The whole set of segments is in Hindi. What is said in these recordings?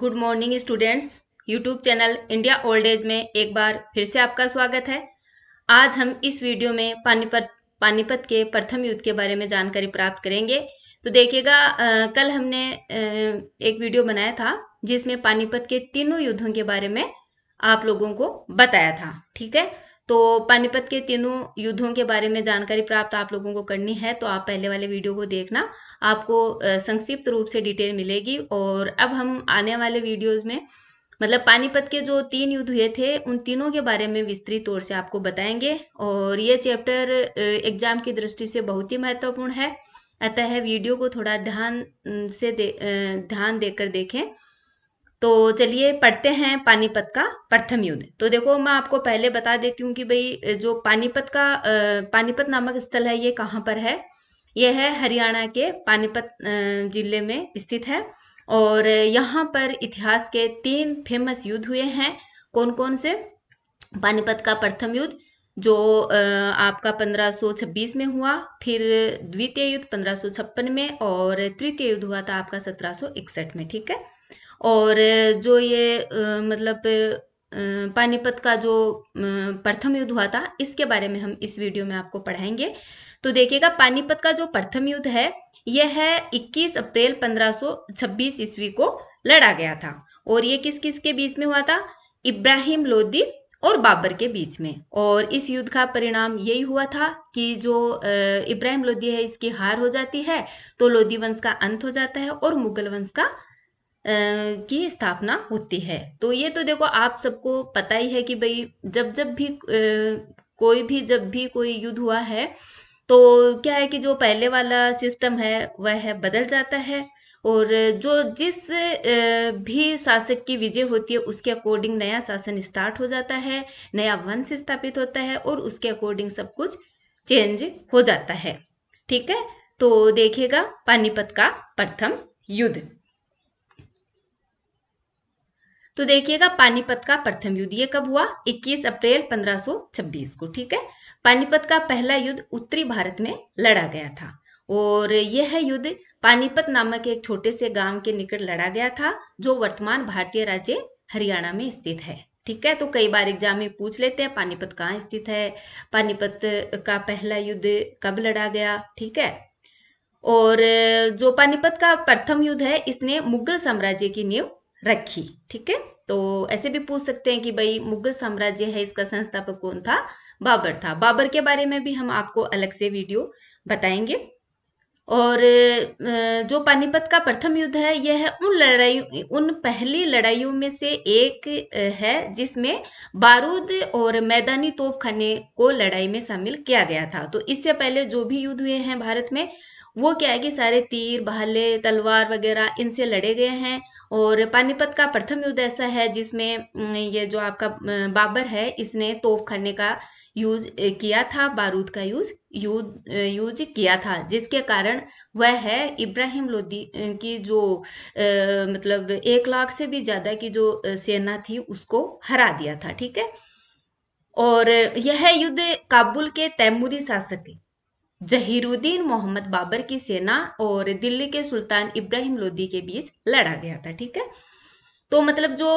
good morning students YouTube channel India old age में एक बार फिर से आपका स्वागत है आज हम इस वीडियो में पानीपत पानीपत के प्रथम युद्ध के बारे में जानकारी प्राप्त करेंगे तो देखिएगा कल हमने आ, एक वीडियो बनाया था जिसमें पानीपत के तीनों युद्धों के बारे में आप लोगों को बताया था ठीक है तो पानीपत के तीनों युद्धों के बारे में जानकारी प्राप्त आप लोगों को करनी है तो आप पहले वाले वीडियो को देखना आपको संक्षिप्त रूप से डिटेल मिलेगी और अब हम आने वाले वीडियोज़ में मतलब पानीपत के जो तीन युद्ध हुए थे उन तीनों के बारे में विस्तृत तौर से आपको बताएंगे और ये चैप्टर एग्जाम की दृष्टि से बहुत ही महत्वपूर्ण है अतः वीडियो को थोड़ा ध्यान से दे, ध्यान देकर देखें तो चलिए पढ़ते हैं पानीपत का प्रथम युद्ध तो देखो मैं आपको पहले बता देती हूँ कि भाई जो पानीपत का पानीपत नामक स्थल है ये कहाँ पर है यह है हरियाणा के पानीपत जिले में स्थित है और यहाँ पर इतिहास के तीन फेमस युद्ध हुए हैं कौन कौन से पानीपत का प्रथम युद्ध जो आपका 1526 में हुआ फिर द्वितीय युद्ध 1556 में और तृतीय युद्ध हुआ था आपका 1761 में ठीक है और जो ये मतलब पानीपत का जो प्रथम युद्ध हुआ था इसके बारे में हम इस वीडियो में आपको पढ़ाएंगे तो देखिएगा पानीपत का जो प्रथम युद्ध है यह है 21 अप्रैल 1526 ईस्वी को लड़ा गया था और ये किस किस के बीच में हुआ था इब्राहिम लोदी और बाबर के बीच में और इस युद्ध का परिणाम यही हुआ था कि जो इब्राहिम लोदी है इसकी हार हो जाती है तो लोदी वंश का अंत हो जाता है और मुगल वंश का की स्थापना होती है तो ये तो देखो आप सबको पता ही है कि भाई जब जब भी कोई भी जब भी कोई युद्ध हुआ है तो क्या है कि जो पहले वाला सिस्टम है वह है बदल जाता है और जो जिस भी शासक की विजय होती है उसके अकॉर्डिंग नया शासन स्टार्ट हो जाता है नया वंश स्थापित होता है और उसके अकॉर्डिंग सब कुछ चेंज हो जाता है ठीक है तो देखिएगा पानीपत का प्रथम युद्ध तो देखिएगा पानीपत का प्रथम युद्ध ये कब हुआ 21 अप्रैल 1526 को ठीक है पानीपत का पहला युद्ध उत्तरी भारत में लड़ा गया था और यह युद्ध पानीपत नामक एक छोटे से गांव के निकट लड़ा गया था जो वर्तमान भारतीय राज्य हरियाणा में स्थित है ठीक है तो कई बार एग्जाम में पूछ लेते हैं पानीपत कहाँ स्थित है पानीपत का पहला युद्ध कब लड़ा गया ठीक है और जो पानीपत का प्रथम युद्ध है इसने मुगल साम्राज्य की नींव रखी ठीक है तो ऐसे भी पूछ सकते हैं कि भाई मुगल साम्राज्य है इसका संस्थापक कौन था बाबर था बाबर के बारे में भी हम आपको अलग से वीडियो बताएंगे और जो पानीपत का प्रथम युद्ध है यह है उन लड़ाई उन पहली लड़ाइयों में से एक है जिसमें बारूद और मैदानी तोपखाने को लड़ाई में शामिल किया गया था तो इससे पहले जो भी युद्ध हुए हैं भारत में वो क्या है कि सारे तीर भाले तलवार वगैरह इनसे लड़े गए हैं और पानीपत का प्रथम युद्ध ऐसा है जिसमें ये जो आपका बाबर है इसने खाने का यूज किया था बारूद का यूज यूज यूज किया था जिसके कारण वह है इब्राहिम लोदी की जो आ, मतलब एक लाख से भी ज़्यादा की जो सेना थी उसको हरा दिया था ठीक है और यह युद्ध काबुल के तैमूरी शासक जहीरुद्दीन मोहम्मद बाबर की सेना और दिल्ली के सुल्तान इब्राहिम लोदी के बीच लड़ा गया था ठीक है तो मतलब जो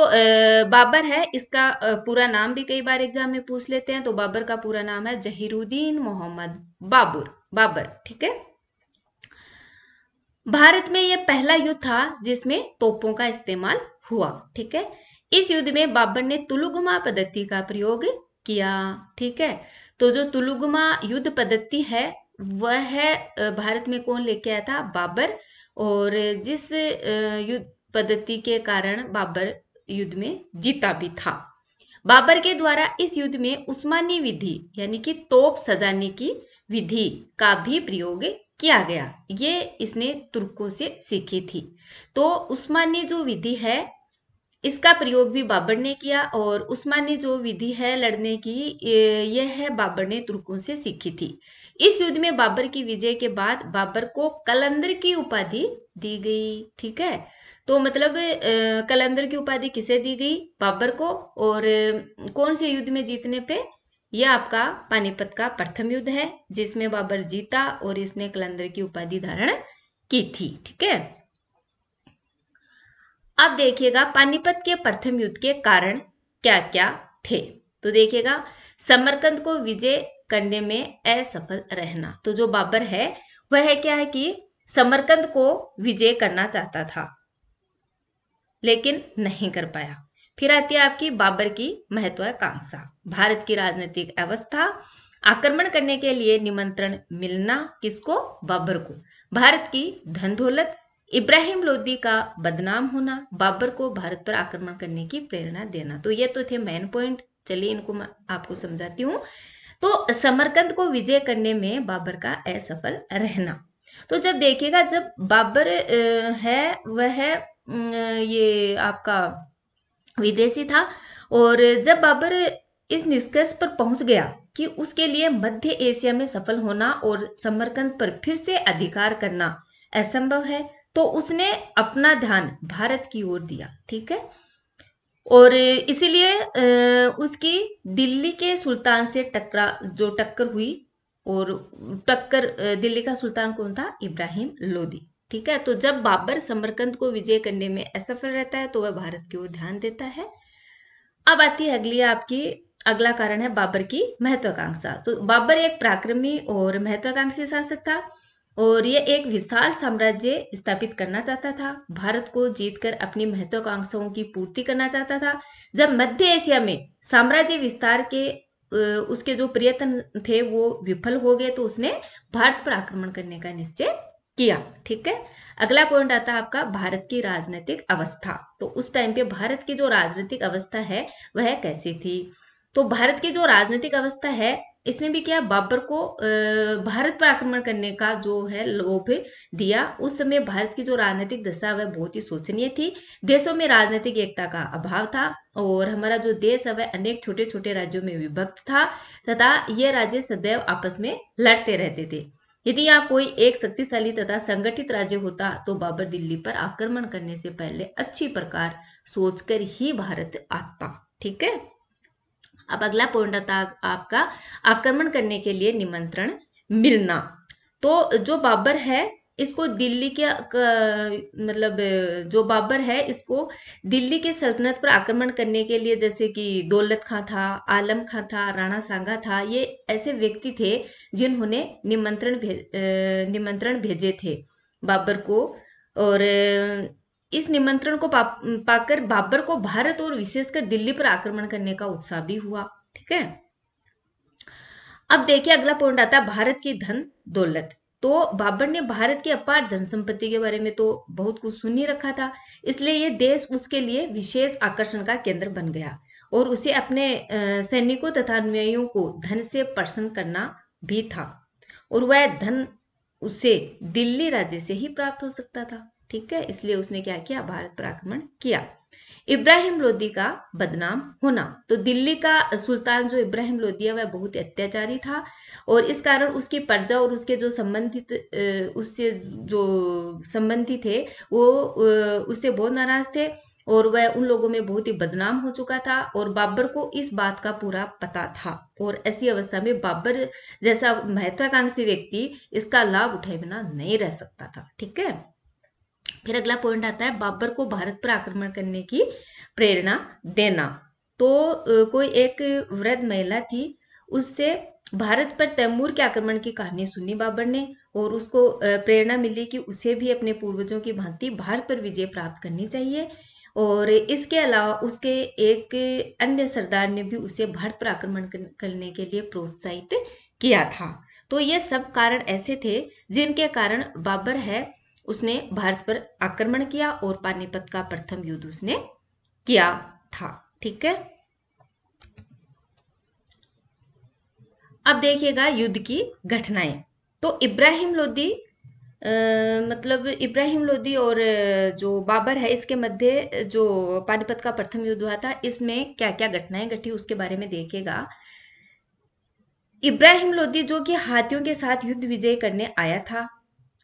बाबर है इसका पूरा नाम भी कई बार एग्जाम में पूछ लेते हैं तो बाबर का पूरा नाम है जहीरुद्दीन मोहम्मद बाबुर बाबर ठीक है भारत में यह पहला युद्ध था जिसमें तोपों का इस्तेमाल हुआ ठीक है इस युद्ध में बाबर ने तुलुगुमा पद्धति का प्रयोग किया ठीक है तो जो तुलुगुमा युद्ध पद्धति है वह है भारत में कौन लेके आया था बाबर और जिस युद्ध पद्धति के कारण बाबर युद्ध में जीता भी था बाबर के द्वारा इस युद्ध में उस्मानी विधि यानी कि तोप सजाने की विधि का भी प्रयोग किया गया ये इसने तुर्कों से सीखी थी तो उस्मानी जो विधि है इसका प्रयोग भी बाबर ने किया और उस्मानी जो विधि है लड़ने की यह है बाबर ने तुर्कों से सीखी थी इस युद्ध में बाबर की विजय के बाद बाबर को कलंदर की उपाधि दी गई ठीक है तो मतलब कलंदर की उपाधि किसे दी गई बाबर को और कौन से युद्ध में जीतने पे यह आपका पानीपत का प्रथम युद्ध है जिसमें बाबर जीता और इसने कलंदर की उपाधि धारण की थी ठीक है अब देखिएगा पानीपत के प्रथम युद्ध के कारण क्या क्या थे तो देखिएगा समरकंद को विजय करने में असफल रहना तो जो बाबर है वह है क्या है कि समरकंद को विजय करना चाहता था लेकिन नहीं कर पाया फिर आती है आपकी बाबर की महत्वाकांक्षा भारत की राजनीतिक अवस्था आक्रमण करने के लिए निमंत्रण मिलना किसको बाबर को भारत की धन दौलत इब्राहिम लोदी का बदनाम होना बाबर को भारत पर आक्रमण करने की प्रेरणा देना तो ये तो थे मेन पॉइंट चलिए इनको मैं आपको समझाती हूँ तो समरकंद को विजय करने में बाबर का असफल रहना तो जब देखिएगा जब बाबर है वह ये आपका विदेशी था और जब बाबर इस निष्कर्ष पर पहुंच गया कि उसके लिए मध्य एशिया में सफल होना और समरकंद पर फिर से अधिकार करना असंभव है तो उसने अपना ध्यान भारत की ओर दिया ठीक है और इसीलिए उसकी दिल्ली के सुल्तान से टकरा जो टक्कर हुई और टक्कर दिल्ली का सुल्तान कौन था इब्राहिम लोदी ठीक है तो जब बाबर समरकंद को विजय करने में असफल रहता है तो वह भारत की ओर ध्यान देता है अब आती है अगली आपकी अगला कारण है बाबर की महत्वाकांक्षा तो बाबर एक पराक्रमी और महत्वाकांक्षी शासक था और यह एक विशाल साम्राज्य स्थापित करना चाहता था भारत को जीतकर अपनी महत्वाकांक्षाओं की पूर्ति करना चाहता था जब मध्य एशिया में साम्राज्य विस्तार के उसके जो प्रयत्न थे वो विफल हो गए तो उसने भारत पर आक्रमण करने का निश्चय किया ठीक है अगला पॉइंट आता है आपका भारत की राजनीतिक अवस्था तो उस टाइम पे भारत की जो राजनीतिक अवस्था है वह कैसी थी तो भारत की जो राजनीतिक अवस्था है इसने भी क्या बाबर को भारत पर आक्रमण करने का जो है लोभ दिया उस समय भारत की जो राजनीतिक दशा वह बहुत ही शोचनीय थी देशों में राजनीतिक एकता का अभाव था और हमारा जो देश है वह अनेक छोटे छोटे राज्यों में विभक्त था तथा ये राज्य सदैव आपस में लड़ते रहते थे यदि यहाँ कोई एक शक्तिशाली तथा संगठित राज्य होता तो बाबर दिल्ली पर आक्रमण करने से पहले अच्छी प्रकार सोचकर ही भारत आता ठीक है अब अगला पॉइंट आता आपका आक्रमण करने के लिए निमंत्रण मिलना तो जो बाबर है इसको दिल्ली के मतलब जो बाबर है इसको दिल्ली के सल्तनत पर आक्रमण करने के लिए जैसे कि दौलत खां था आलम खां था राणा सांगा था ये ऐसे व्यक्ति थे जिन्होंने निमंत्रण भे, निमंत्रण भेजे थे बाबर को और इस निमंत्रण को पाकर बाबर को भारत और विशेषकर दिल्ली पर आक्रमण करने का उत्साह भी हुआ ठीक है अब देखिए अगला पॉइंट आता है भारत की धन दौलत तो बाबर ने भारत की अपार धन संपत्ति के बारे में तो बहुत कुछ सुन ही रखा था इसलिए ये देश उसके लिए विशेष आकर्षण का केंद्र बन गया और उसे अपने सैनिकों तथा अनुयायियों को धन से प्रसन्न करना भी था और वह धन उसे दिल्ली राज्य से ही प्राप्त हो सकता था ठीक है इसलिए उसने क्या किया भारत पर आक्रमण किया इब्राहिम लोदी का बदनाम होना तो दिल्ली का सुल्तान जो इब्राहिम लोदी है वह बहुत ही अत्याचारी था और इस कारण उसकी प्रजा और उसके जो संबंधित उससे जो संबंधी थे वो उससे बहुत नाराज थे और वह उन लोगों में बहुत ही बदनाम हो चुका था और बाबर को इस बात का पूरा पता था और ऐसी अवस्था में बाबर जैसा महत्वाकांक्षी व्यक्ति इसका लाभ उठाए बिना नहीं रह सकता था ठीक है फिर अगला पॉइंट आता है बाबर को भारत पर आक्रमण करने की प्रेरणा देना तो कोई एक वृद्ध महिला थी उससे भारत पर तैमूर के आक्रमण की कहानी सुनी बाबर ने और उसको प्रेरणा मिली कि उसे भी अपने पूर्वजों की भांति भारत पर विजय प्राप्त करनी चाहिए और इसके अलावा उसके एक अन्य सरदार ने भी उसे भारत पर आक्रमण करने के लिए प्रोत्साहित किया था तो ये सब कारण ऐसे थे जिनके कारण बाबर है उसने भारत पर आक्रमण किया और पानीपत का प्रथम युद्ध उसने किया था ठीक है अब देखिएगा युद्ध की घटनाएं तो इब्राहिम लोदी आ, मतलब इब्राहिम लोदी और जो बाबर है इसके मध्य जो पानीपत का प्रथम युद्ध हुआ था इसमें क्या क्या घटनाएं घटी उसके बारे में देखिएगा इब्राहिम लोदी जो कि हाथियों के साथ युद्ध विजय करने आया था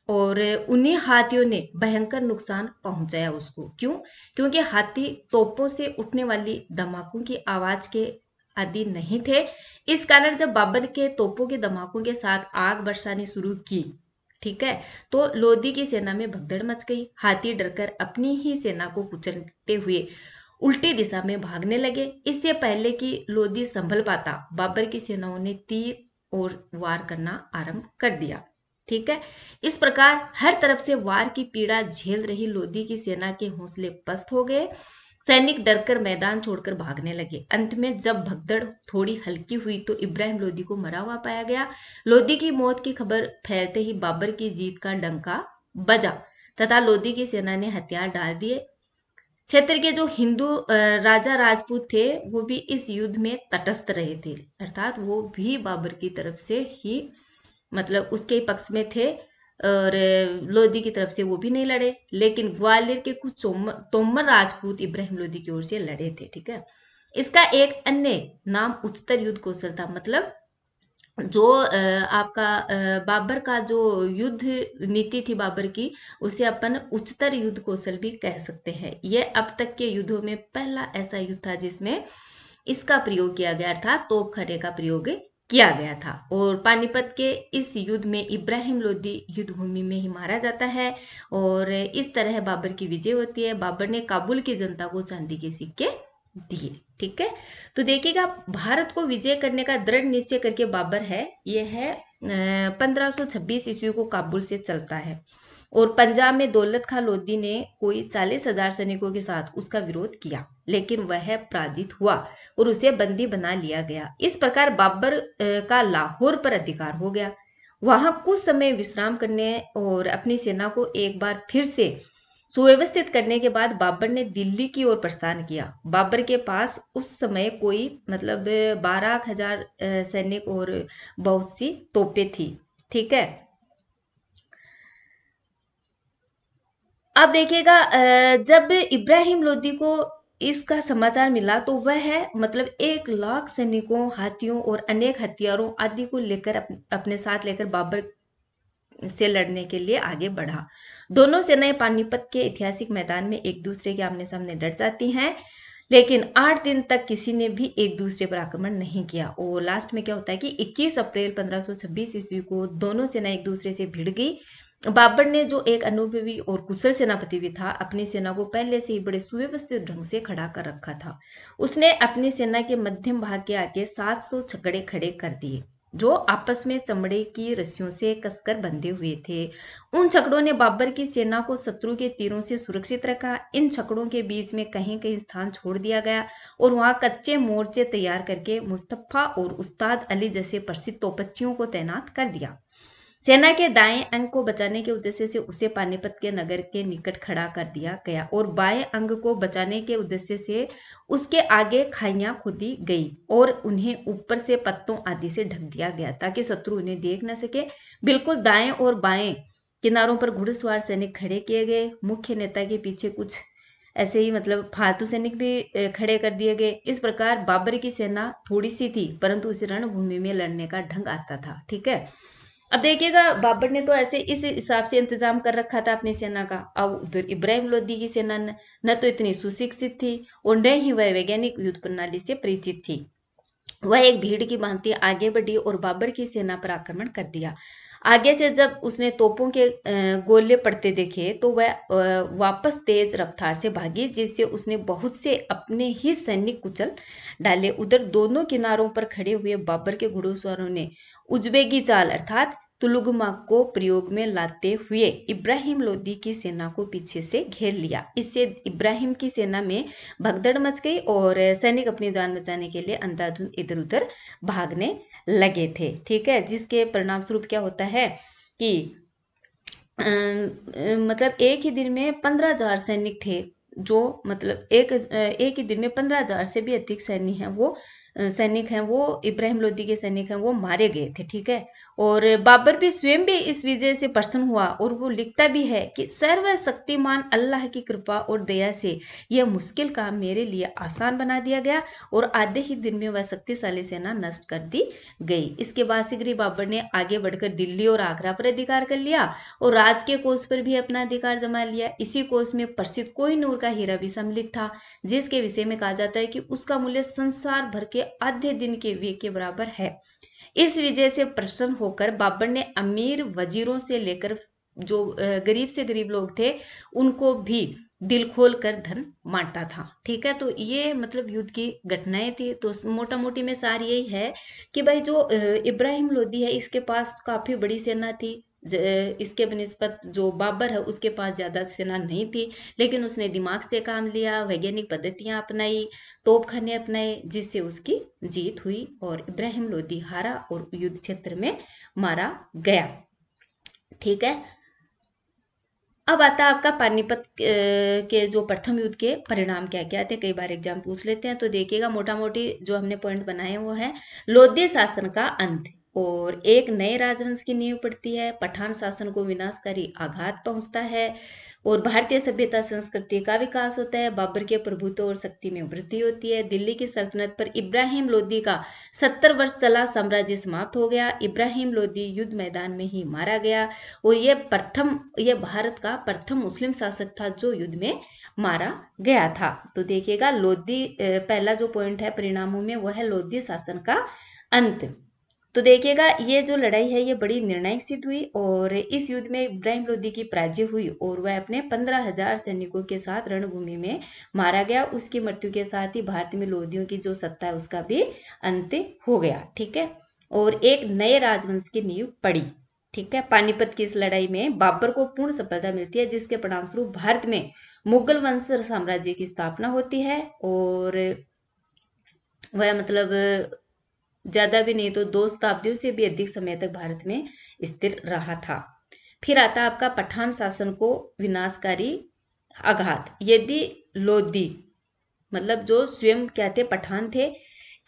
और उन्हीं हाथियों ने भयंकर नुकसान पहुंचाया उसको क्यों क्योंकि हाथी तोपों से उठने वाली धमाकों की आवाज के आदि नहीं थे इस कारण जब बाबर के तोपों के धमाकों के साथ आग बरसानी शुरू की ठीक है तो लोधी की सेना में भगदड़ मच गई हाथी डरकर अपनी ही सेना को कुचलते हुए उल्टी दिशा में भागने लगे इससे पहले कि लोधी संभल पाता बाबर की सेनाओं ने तीर और वार करना आरंभ कर दिया ठीक है इस प्रकार हर तरफ से वार की पीड़ा झेल रही लोधी की सेना के हौसले पस्त हो गए सैनिक डरकर मैदान छोड़कर भागने लगे अंत में जब भगदड़ थोड़ी हल्की हुई तो इब्राहिम लोधी को मरा हुआ पाया गया लोधी की मौत की खबर फैलते ही बाबर की जीत का डंका बजा तथा लोधी की सेना ने हथियार डाल दिए क्षेत्र के जो हिंदू राजा राजपूत थे वो भी इस युद्ध में तटस्थ रहे थे अर्थात वो भी बाबर की तरफ से ही मतलब उसके पक्ष में थे और लोधी की तरफ से वो भी नहीं लड़े लेकिन ग्वालियर के कुछ तोमर राजपूत इब्राहिम लोधी की ओर से लड़े थे ठीक है इसका एक अन्य नाम उच्चतर युद्ध कौशल था मतलब जो आपका बाबर का जो युद्ध नीति थी बाबर की उसे अपन उच्चतर युद्ध कौशल भी कह सकते हैं यह अब तक के युद्धों में पहला ऐसा युद्ध था जिसमें इसका प्रयोग किया गया था तोप खरे का प्रयोग किया गया था और पानीपत के इस युद्ध में इब्राहिम लोदी युद्ध भूमि में ही मारा जाता है और इस तरह बाबर की विजय होती है बाबर ने काबुल की जनता को चांदी के सिक्के दिए ठीक है तो देखिएगा भारत को विजय करने का दृढ़ निश्चय करके बाबर है यह है छब्बीस ईस्वी को काबुल से चलता है और पंजाब में दौलत खान लोधी ने कोई चालीस हजार सैनिकों के साथ उसका विरोध किया लेकिन वह पराजित हुआ और उसे बंदी बना लिया गया इस प्रकार बाबर का लाहौर पर अधिकार हो गया वहां कुछ समय विश्राम करने और अपनी सेना को एक बार फिर से सुव्यवस्थित करने के बाद बाबर ने दिल्ली की ओर प्रस्थान किया बाबर के पास उस समय कोई मतलब बारह हजार सैनिक और बहुत सी तोपे थी ठीक है आप देखिएगा जब इब्राहिम लोदी को इसका समाचार मिला तो वह है मतलब एक लाख सैनिकों हाथियों और अनेक हथियारों आदि को लेकर अपने साथ लेकर बाबर से लड़ने के लिए आगे बढ़ा दोनों सेनाएं पानीपत के ऐतिहासिक मैदान में एक दूसरे के आमने सामने डट जाती हैं लेकिन आठ दिन तक किसी ने भी एक दूसरे पर आक्रमण नहीं किया और लास्ट में क्या होता है कि 21 अप्रैल 1526 ईस्वी को दोनों सेना एक दूसरे से भिड़ गई बाबर ने जो एक अनुभवी और कुशल सेनापति भी था अपनी सेना को पहले से ही बड़े सुव्यवस्थित ढंग से खड़ा कर रखा था उसने अपनी सेना के मध्यम भाग के आगे 700 छकड़े खड़े कर दिए जो आपस में चमड़े की रस्सियों से कसकर बंधे हुए थे उन छकड़ों ने बाबर की सेना को शत्रु के तीरों से सुरक्षित रखा इन छकड़ों के बीच में कहीं कहीं स्थान छोड़ दिया गया और वहां कच्चे मोर्चे तैयार करके मुस्तफ़ा और उस्ताद अली जैसे प्रसिद्ध तोपच्चियों को तैनात कर दिया सेना के दाएं अंग को बचाने के उद्देश्य से उसे पानीपत के नगर के निकट खड़ा कर दिया गया और बाएं अंग को बचाने के उद्देश्य से उसके आगे खाइयां खोदी गई और उन्हें ऊपर से पत्तों आदि से ढक दिया गया ताकि शत्रु उन्हें देख न सके बिल्कुल दाएं और बाएं किनारों पर घुड़सवार सैनिक खड़े किए गए मुख्य नेता के पीछे कुछ ऐसे ही मतलब फालतू सैनिक भी खड़े कर दिए गए इस प्रकार बाबर की सेना थोड़ी सी थी परंतु उसे रणभूमि में लड़ने का ढंग आता था ठीक है अब देखिएगा बाबर ने तो ऐसे इस हिसाब से इंतजाम कर रखा था अपनी सेना का अब उधर इब्राहिम लोदी की सेना न तो इतनी सुशिक्षित थी और न ही वह वैज्ञानिक युद्ध प्रणाली से परिचित थी वह एक भीड़ की भांति आगे बढ़ी और बाबर की सेना पर आक्रमण कर दिया आगे से जब उसने तोपों के गोले पड़ते देखे तो वह वापस तेज रफ्तार से भागी जिससे उसने बहुत से अपने ही सैनिक कुचल डाले उधर दोनों किनारों पर खड़े हुए बाबर के घुड़ोसवारों ने उजबेगी चाल अर्थात तुलुगमा को प्रयोग में लाते हुए इब्राहिम लोदी की सेना को पीछे से घेर लिया इससे इब्राहिम की सेना में भगदड़ मच गई और सैनिक अपनी जान बचाने के लिए अंधाधुंध इधर उधर भागने लगे थे ठीक है जिसके परिणाम स्वरूप क्या होता है कि आ, मतलब एक ही दिन में पंद्रह हजार सैनिक थे जो मतलब एक एक ही दिन में पंद्रह हजार से भी अधिक सैनिक हैं वो सैनिक हैं वो इब्राहिम लोदी के सैनिक हैं वो मारे गए थे ठीक है और बाबर भी स्वयं भी इस विजय से प्रसन्न हुआ और वो लिखता भी है कि सर्वशक्तिमान अल्लाह की कृपा और दया से यह मुश्किल काम मेरे लिए आसान बना दिया गया और आधे ही दिन में वह शक्तिशाली सेना नष्ट कर दी गई इसके बाद सिगरी बाबर ने आगे बढ़कर दिल्ली और आगरा पर अधिकार कर लिया और राज के कोष पर भी अपना अधिकार जमा लिया इसी कोष में प्रसिद्ध कोई नूर का हीरा भी सम्मिलित था जिसके विषय में कहा जाता है कि उसका मूल्य संसार भर के आधे दिन के वे के बराबर है इस विजय से प्रसन्न होकर बाबर ने अमीर वजीरों से लेकर जो गरीब से गरीब लोग थे उनको भी दिल खोल कर धन बांटा था ठीक है तो ये मतलब युद्ध की घटनाएं थी तो मोटा मोटी में सार यही है कि भाई जो इब्राहिम लोदी है इसके पास काफी बड़ी सेना थी इसके बनस्बत जो बाबर है उसके पास ज़्यादा सेना नहीं थी लेकिन उसने दिमाग से काम लिया वैज्ञानिक पद्धतियाँ अपनाई तोपखाने अपनाए जिससे उसकी जीत हुई और इब्राहिम लोधी हारा और युद्ध क्षेत्र में मारा गया ठीक है अब आता है आपका पानीपत के जो प्रथम युद्ध के परिणाम क्या क्या थे कई बार एग्जाम पूछ लेते हैं तो देखिएगा मोटा मोटी जो हमने पॉइंट बनाए वो है लोधी शासन का अंत और एक नए राजवंश की नींव पड़ती है पठान शासन को विनाशकारी आघात पहुंचता है और भारतीय सभ्यता संस्कृति का विकास होता है बाबर के प्रभुत्व और शक्ति में वृद्धि होती है दिल्ली की सल्तनत पर इब्राहिम लोदी का सत्तर वर्ष चला साम्राज्य समाप्त हो गया इब्राहिम लोदी युद्ध मैदान में ही मारा गया और यह प्रथम यह भारत का प्रथम मुस्लिम शासक था जो युद्ध में मारा गया था तो देखिएगा लोदी पहला जो पॉइंट है परिणामों में वह है लोदी शासन का अंत तो देखिएगा ये जो लड़ाई है ये बड़ी निर्णायक सिद्ध हुई और इस युद्ध में इब्राहिम लोदी की पराजय हुई और वह अपने पंद्रह हजार सैनिकों के साथ रणभूमि में मारा गया उसकी मृत्यु के साथ ही भारत में लोधियों की जो सत्ता है उसका भी अंत हो गया ठीक है और एक नए राजवंश की नींव पड़ी ठीक है पानीपत की इस लड़ाई में बाबर को पूर्ण सफलता मिलती है जिसके परिणामस्वरूप भारत में मुगल वंश साम्राज्य की स्थापना होती है और वह मतलब ज़्यादा भी नहीं तो दो शताब्दियों से भी अधिक समय तक भारत में स्थिर रहा था फिर आता आपका पठान शासन को विनाशकारी आघात यदि लोदी मतलब जो स्वयं क्या थे पठान थे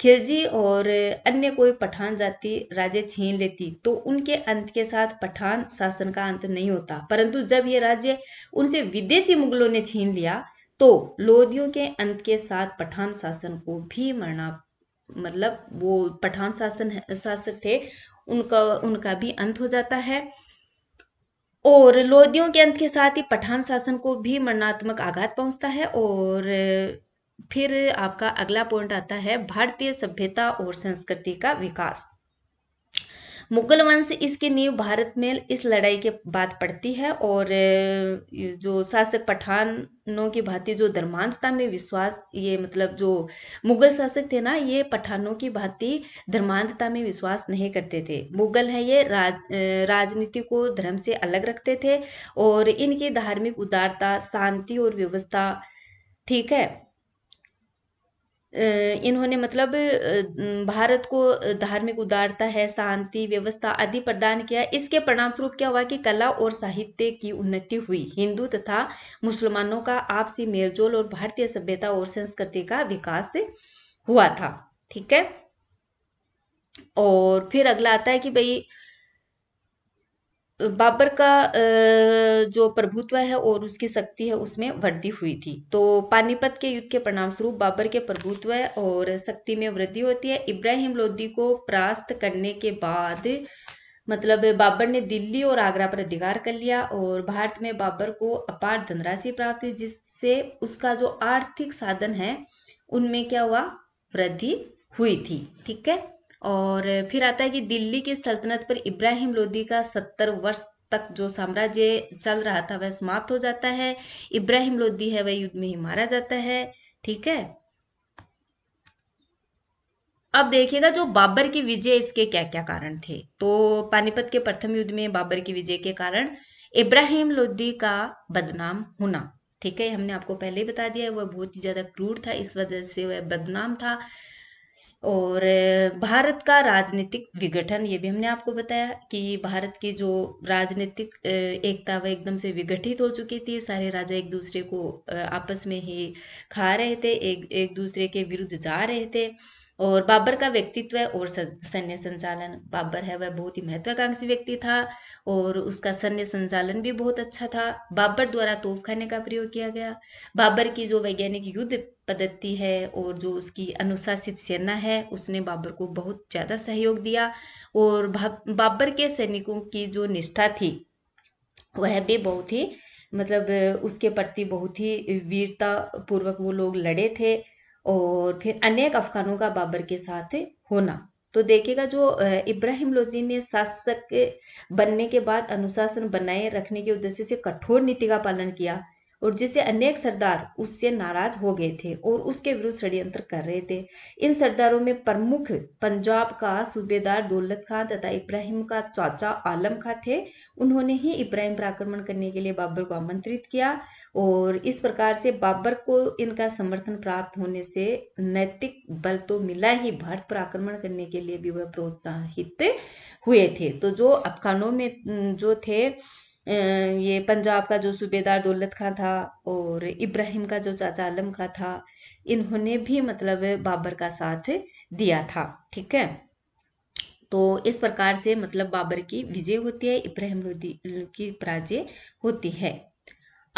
खिलजी और अन्य कोई पठान जाति राज्य छीन लेती तो उनके अंत के साथ पठान शासन का अंत नहीं होता परंतु जब ये राज्य उनसे विदेशी मुगलों ने छीन लिया तो लोधियों के अंत के साथ पठान शासन को भी मरना मतलब वो पठान शासन शासक थे उनका उनका भी अंत हो जाता है और लोधियों के अंत के साथ ही पठान शासन को भी मरणात्मक आघात पहुंचता है और फिर आपका अगला पॉइंट आता है भारतीय सभ्यता और संस्कृति का विकास मुगल वंश इसके नींव भारत में इस लड़ाई के बाद पड़ती है और जो शासक पठानों की भांति जो धर्मांतता में विश्वास ये मतलब जो मुगल शासक थे ना ये पठानों की भांति धर्मांतता में विश्वास नहीं करते थे मुगल है ये राज राजनीति को धर्म से अलग रखते थे और इनकी धार्मिक उदारता शांति और व्यवस्था ठीक है इन्होंने मतलब भारत को धार्मिक उदारता है शांति व्यवस्था आदि प्रदान किया इसके परिणाम स्वरूप क्या हुआ कि कला और साहित्य की उन्नति हुई हिंदू तथा मुसलमानों का आपसी मेलजोल और भारतीय सभ्यता और संस्कृति का विकास हुआ था ठीक है और फिर अगला आता है कि भाई बाबर का जो प्रभुत्व है और उसकी शक्ति है उसमें वृद्धि हुई थी तो पानीपत के युद्ध के परिणाम स्वरूप बाबर के प्रभुत्व और शक्ति में वृद्धि होती है इब्राहिम लोदी को परास्त करने के बाद मतलब बाबर ने दिल्ली और आगरा पर अधिकार कर लिया और भारत में बाबर को अपार धनराशि प्राप्त हुई जिससे उसका जो आर्थिक साधन है उनमें क्या हुआ वृद्धि हुई थी ठीक है और फिर आता है कि दिल्ली की सल्तनत पर इब्राहिम लोदी का सत्तर वर्ष तक जो साम्राज्य चल रहा था वह समाप्त हो जाता है इब्राहिम लोदी है वह युद्ध में ही मारा जाता है ठीक है अब देखिएगा जो बाबर की विजय इसके क्या क्या कारण थे तो पानीपत के प्रथम युद्ध में बाबर की विजय के कारण इब्राहिम लोदी का बदनाम होना ठीक है हमने आपको पहले बता दिया है वह बहुत ही ज्यादा क्रूर था इस वजह से वह बदनाम था और भारत का राजनीतिक विघटन ये भी हमने आपको बताया कि भारत की जो राजनीतिक एकता वह एकदम से विघटित हो चुकी थी सारे राजा एक दूसरे को आपस में ही खा रहे थे एक एक दूसरे के विरुद्ध जा रहे थे और बाबर का व्यक्तित्व और सैन्य संचालन बाबर है वह बहुत ही महत्वाकांक्षी व्यक्ति था और उसका सैन्य संचालन भी बहुत अच्छा था बाबर द्वारा तोपखाने का प्रयोग किया गया बाबर की जो वैज्ञानिक युद्ध पद्धति है और जो उसकी अनुशासित सेना है उसने बाबर को बहुत ज़्यादा सहयोग दिया और बाबर के सैनिकों की जो निष्ठा थी वह भी बहुत ही मतलब उसके प्रति बहुत ही वीरता पूर्वक वो लोग लड़े थे और फिर अनेक अफगानों का बाबर के साथ होना तो देखिएगा जो इब्राहिम लोदी ने शासक बनने के बाद अनुशासन बनाए रखने के उद्देश्य से कठोर नीति का पालन किया और जिससे अनेक सरदार उससे नाराज हो गए थे और उसके विरुद्ध षड्यंत्र कर रहे थे इन सरदारों में प्रमुख पंजाब का सूबेदार दौलत खान तथा इब्राहिम का चाचा आलम खां थे उन्होंने ही इब्राहिम पर आक्रमण करने के लिए बाबर को आमंत्रित किया और इस प्रकार से बाबर को इनका समर्थन प्राप्त होने से नैतिक बल तो मिला ही भारत पर आक्रमण करने के लिए भी वह प्रोत्साहित हुए थे तो जो अफगानों में जो थे ये पंजाब का जो सूबेदार दौलत खां था और इब्राहिम का जो चाचा आलम खां था इन्होंने भी मतलब बाबर का साथ दिया था ठीक है तो इस प्रकार से मतलब बाबर की विजय होती है इब्राहिम लोदी की पराजय होती है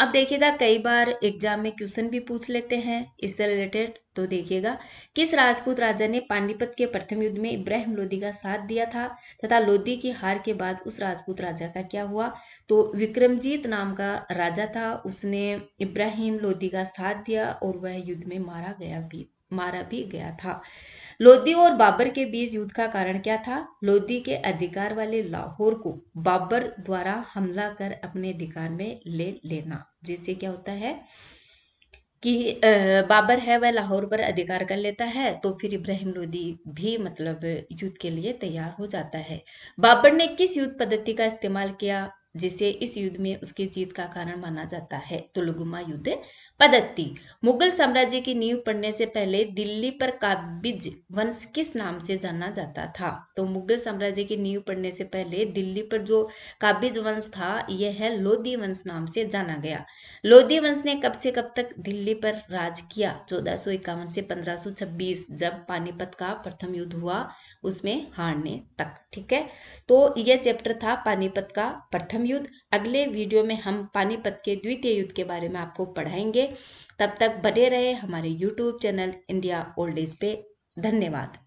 अब देखिएगा कई बार एग्जाम में क्वेश्चन भी पूछ लेते हैं इससे रिलेटेड तो देखिएगा किस राजपूत राजा ने पानीपत के प्रथम युद्ध में इब्राहिम लोदी का साथ दिया था तथा लोदी की हार के बाद उस राजपूत राजा का क्या हुआ तो विक्रमजीत नाम का राजा था उसने इब्राहिम लोदी का साथ दिया और वह युद्ध में मारा गया भी मारा भी गया था लोधी और बाबर के बीच युद्ध का कारण क्या था लोधी के अधिकार वाले लाहौर को बाबर द्वारा हमला कर अपने अधिकार में ले लेना जिससे क्या होता है कि बाबर है वह लाहौर पर अधिकार कर लेता है तो फिर इब्राहिम लोदी भी मतलब युद्ध के लिए तैयार हो जाता है बाबर ने किस युद्ध पद्धति का इस्तेमाल किया जिसे इस युद्ध में उसकी जीत का कारण माना जाता है तुलगुमा युद्ध पद्धति मुगल साम्राज्य की नींव पड़ने से पहले दिल्ली पर काबिज वंश किस नाम से जाना जाता था तो मुगल साम्राज्य की नींव पड़ने से पहले दिल्ली पर जो काबिज वंश था यह है लोधी वंश नाम से जाना गया लोधी वंश ने कब से कब तक दिल्ली पर राज किया चौदह से पंद्रह जब पानीपत का प्रथम युद्ध हुआ उसमें हारने तक ठीक है तो यह चैप्टर था पानीपत का प्रथम युद्ध अगले वीडियो में हम पानीपत के द्वितीय युद्ध के बारे में आपको पढ़ाएंगे तब तक बने रहे हमारे YouTube channel India old age पे धन्यवाद